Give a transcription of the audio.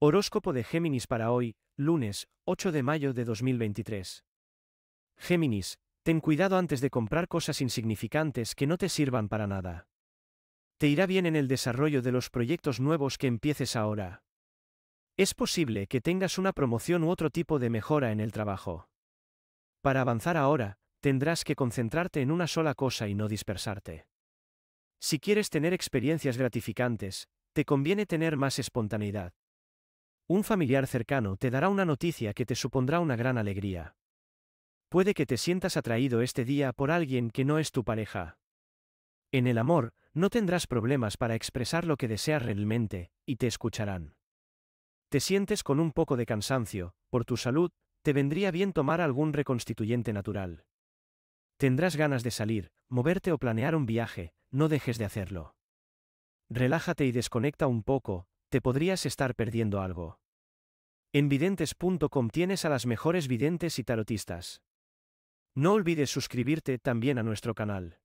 Horóscopo de Géminis para hoy, lunes, 8 de mayo de 2023. Géminis, ten cuidado antes de comprar cosas insignificantes que no te sirvan para nada. Te irá bien en el desarrollo de los proyectos nuevos que empieces ahora. Es posible que tengas una promoción u otro tipo de mejora en el trabajo. Para avanzar ahora, tendrás que concentrarte en una sola cosa y no dispersarte. Si quieres tener experiencias gratificantes, te conviene tener más espontaneidad. Un familiar cercano te dará una noticia que te supondrá una gran alegría. Puede que te sientas atraído este día por alguien que no es tu pareja. En el amor, no tendrás problemas para expresar lo que deseas realmente, y te escucharán. Te sientes con un poco de cansancio, por tu salud, te vendría bien tomar algún reconstituyente natural. Tendrás ganas de salir, moverte o planear un viaje, no dejes de hacerlo. Relájate y desconecta un poco, te podrías estar perdiendo algo. En videntes.com tienes a las mejores videntes y tarotistas. No olvides suscribirte también a nuestro canal.